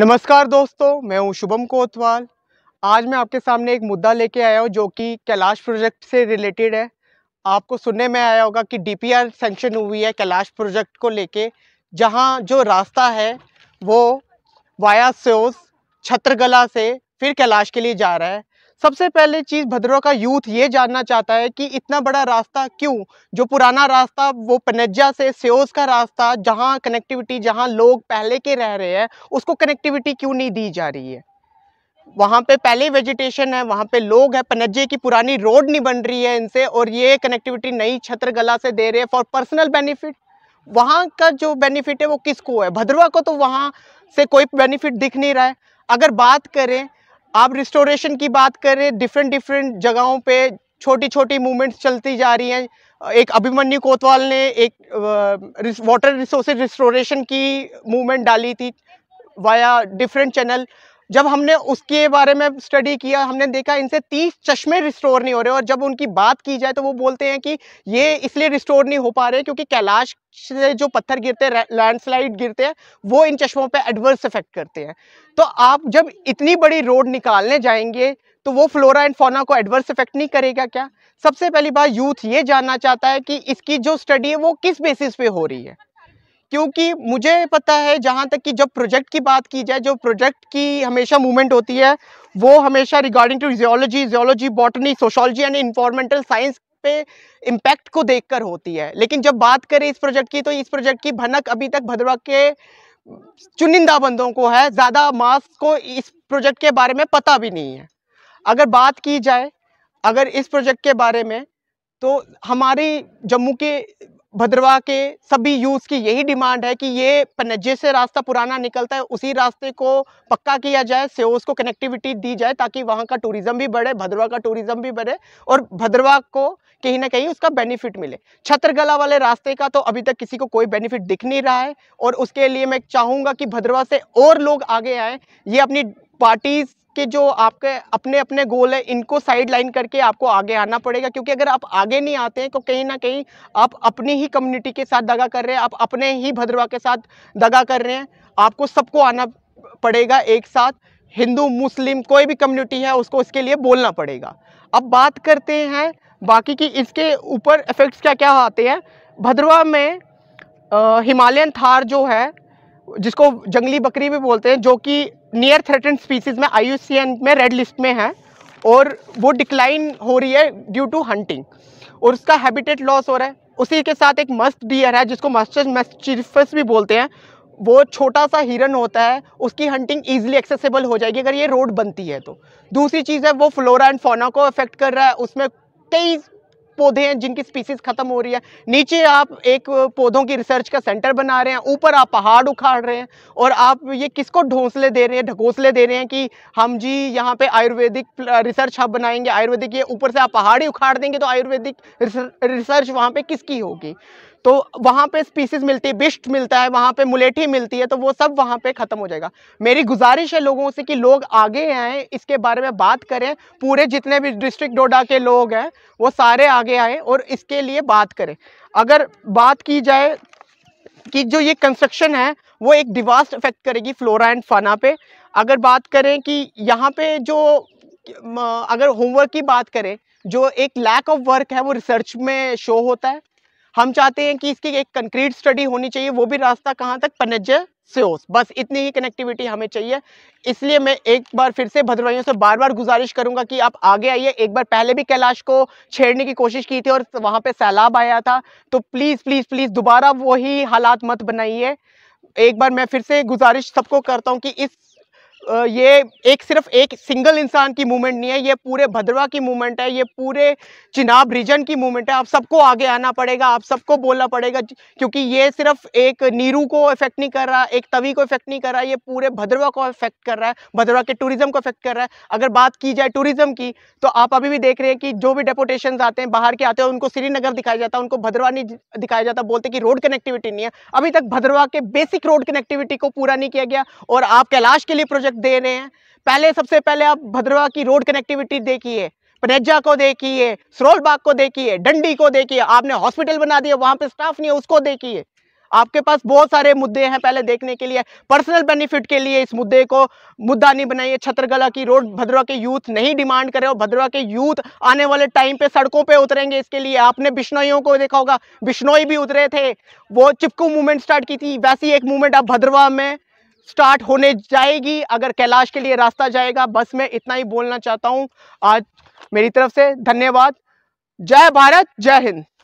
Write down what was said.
नमस्कार दोस्तों मैं हूं शुभम कोतवाल आज मैं आपके सामने एक मुद्दा लेके आया हूं जो कि कैलाश प्रोजेक्ट से रिलेटेड है आपको सुनने में आया होगा कि डीपीआर सेंक्शन हुई है कैलाश प्रोजेक्ट को लेके जहां जो रास्ता है वो वाया सोस छत्रगला से फिर कैलाश के लिए जा रहा है सबसे पहले चीज़ भद्रवा का यूथ ये जानना चाहता है कि इतना बड़ा रास्ता क्यों जो पुराना रास्ता वो पनेजा से सियोज का रास्ता जहाँ कनेक्टिविटी जहाँ लोग पहले के रह रहे हैं उसको कनेक्टिविटी क्यों नहीं दी जा रही है वहाँ पे पहले वेजिटेशन है वहाँ पे लोग हैं पनजे की पुरानी रोड नहीं बन रही है इनसे और ये कनेक्टिविटी नई छत्रगला से दे रहे हैं फॉर पर्सनल बेनिफिट वहाँ का जो बेनिफिट है वो किसको है भद्रवा को तो वहाँ से कोई बेनिफिट दिख नहीं रहा है अगर बात करें आप रिस्टोरेशन की बात करें डिफरेंट डिफरेंट जगहों पे छोटी छोटी मूवमेंट्स चलती जा रही हैं एक अभिमन्यु कोतवाल ने एक वाटर रिसोर्सेज रिस्टोरेशन की मूवमेंट डाली थी वाया डिफरेंट चैनल जब हमने उसके बारे में स्टडी किया हमने देखा इनसे तीस चश्मे रिस्टोर नहीं हो रहे और जब उनकी बात की जाए तो वो बोलते हैं कि ये इसलिए रिस्टोर नहीं हो पा रहे क्योंकि कैलाश से जो पत्थर गिरते हैं लैंडस्लाइड गिरते हैं वो इन चश्मों पे एडवर्स इफेक्ट करते हैं तो आप जब इतनी बड़ी रोड निकालने जाएंगे तो वो फ्लोरा एंड फोना को एडवर्स इफेक्ट नहीं करेगा क्या सबसे पहली बात यूथ ये जानना चाहता है कि इसकी जो स्टडी है वो किस बेसिस पे हो रही है क्योंकि मुझे पता है जहाँ तक कि जब प्रोजेक्ट की बात की जाए जो प्रोजेक्ट की हमेशा मूवमेंट होती है वो हमेशा regarding to geology geology botany sociology and environmental science पे इम्पैक्ट को देखकर होती है लेकिन जब बात करें इस प्रोजेक्ट की तो इस प्रोजेक्ट की भनक अभी तक भद्रवा के चुनिंदा बंदों को है ज़्यादा मास को इस प्रोजेक्ट के बारे में पता भी नहीं है अगर बात की जाए अगर इस प्रोजेक्ट के बारे में तो हमारी जम्मू के भद्रवा के सभी यूथ की यही डिमांड है कि ये जैसे से रास्ता पुराना निकलता है उसी रास्ते को पक्का किया जाए सेओस को कनेक्टिविटी दी जाए ताकि वहाँ का टूरिज़्म भी बढ़े भद्रवा का टूरिज़्म भी बढ़े और भद्रवा को कहीं ना कहीं उसका बेनिफिट मिले छत्रगला वाले रास्ते का तो अभी तक किसी को कोई बेनिफिट दिख नहीं रहा है और उसके लिए मैं चाहूँगा कि भद्रवा से और लोग आगे आएँ ये अपनी पार्टीज के जो आपके अपने अपने गोल है इनको साइड लाइन करके आपको आगे आना पड़ेगा क्योंकि अगर आप आगे नहीं आते हैं तो कहीं ना कहीं आप अपनी ही कम्युनिटी के साथ दगा कर रहे हैं आप अपने ही भद्रवा के साथ दगा कर रहे हैं आपको सबको आना पड़ेगा एक साथ हिंदू मुस्लिम कोई भी कम्युनिटी है उसको इसके लिए बोलना पड़ेगा अब बात करते हैं बाकी की इसके ऊपर इफ़ेक्ट्स क्या क्या आते हैं भद्रवा में हिमालयन थार जो है जिसको जंगली बकरी भी बोलते हैं जो कि नियर थ्रेटन स्पीसीज में आई में रेड लिस्ट में है और वो डिक्लाइन हो रही है ड्यू टू हंटिंग और उसका हैबिटेट लॉस हो रहा है उसी के साथ एक मस्त डियर है जिसको मस्टर्स मस्टिफस भी बोलते हैं वो छोटा सा हिरन होता है उसकी हंटिंग ईजिली एक्सेसिबल हो जाएगी अगर ये रोड बनती है तो दूसरी चीज़ है वो फ्लोरा एंड फोना को अफेक्ट कर रहा है उसमें कई पौधे हैं जिनकी स्पीसीज खत्म हो रही है नीचे आप एक पौधों की रिसर्च का सेंटर बना रहे हैं ऊपर आप पहाड़ उखाड़ रहे हैं और आप ये किसको ढोंसले दे रहे हैं ढकोसले दे रहे हैं कि हम जी यहाँ पे आयुर्वेदिक रिसर्च हब बनाएंगे आयुर्वेदिक ये ऊपर से आप पहाड़ ही उखाड़ देंगे तो आयुर्वेदिक रिसर्च वहाँ पे किसकी होगी तो वहाँ पे स्पीसीज मिलती है बिस्ट मिलता है वहाँ पे मुलेठी मिलती है तो वो सब वहाँ पे ख़त्म हो जाएगा मेरी गुजारिश है लोगों से कि लोग आगे आएँ इसके बारे में बात करें पूरे जितने भी डिस्ट्रिक्ट डोडा के लोग हैं वो सारे आगे आए और इसके लिए बात करें अगर बात की जाए कि जो ये कंस्ट्रक्शन है वो एक डिवास्ट इफेक्ट करेगी फ्लोरा एंड फाना पे अगर बात करें कि यहाँ पे जो अगर होमवर्क की बात करें जो एक लैक ऑफ वर्क है वो रिसर्च में शो होता है हम चाहते हैं कि इसकी एक कंक्रीट स्टडी होनी चाहिए वो भी रास्ता कहाँ तक पनज्जय सेओस बस इतनी ही कनेक्टिविटी हमें चाहिए इसलिए मैं एक बार फिर से भद्रवाइयों से बार बार गुजारिश करूंगा कि आप आगे आइए एक बार पहले भी कैलाश को छेड़ने की कोशिश की थी और वहाँ पर सैलाब आया था तो प्लीज़ प्लीज़ प्लीज़ दोबारा वही हालात मत बनाइए एक बार मैं फिर से गुजारिश सबको करता हूँ कि इस ये एक सिर्फ एक सिंगल इंसान की मूवमेंट नहीं है ये पूरे भद्रवा की मूवमेंट है ये पूरे चिनाब रीजन की मूवमेंट है आप सबको आगे आना पड़ेगा आप सबको बोलना पड़ेगा क्योंकि ये सिर्फ एक नीरू को इफेक्ट नहीं कर रहा एक तवी को इफेक्ट नहीं कर रहा ये पूरे भद्रवा को इफेक्ट कर रहा है भद्रवा के टूरिज्म को इफेक्ट कर रहा है अगर बात की जाए टूरिज्म की तो आप अभी भी देख रहे हैं कि जो भी डेपोटेशन आते हैं बाहर के आते हैं उनको श्रीनगर दिखाया जाता है उनको भद्रवा नहीं दिखाया जाता बोलते कि रोड कनेक्टिविटी नहीं है अभी तक भद्रवा के बेसिक रोड कनेक्टिविटी को पूरा नहीं किया गया और आप कैलाश के लिए प्रोजेक्ट दे रहे हैं पहले सबसे पहले आप भद्रवा की रोड कनेक्टिविटी देखिए पनेजा को देखिए सरोलबाग को देखिए डंडी को देखिए आपने हॉस्पिटल बना दिया वहाँ पे स्टाफ नहीं है उसको देखिए आपके पास बहुत सारे मुद्दे हैं पहले देखने के लिए पर्सनल बेनिफिट के लिए इस मुद्दे को मुद्दा नहीं बनाइए छत्रगला की रोड भद्रवा के यूथ नहीं डिमांड करे और भद्रवा के यूथ आने वाले टाइम पे सड़कों पे उतरेंगे इसके लिए आपने बिश्नोइयों को देखा होगा बिश्नोई भी उतरे थे वो चिपकू मूवमेंट स्टार्ट की थी वैसी एक मूवमेंट आप भद्रवा में स्टार्ट होने जाएगी अगर कैलाश के लिए रास्ता जाएगा बस मैं इतना ही बोलना चाहता हूँ आज मेरी तरफ से धन्यवाद जय भारत जय हिंद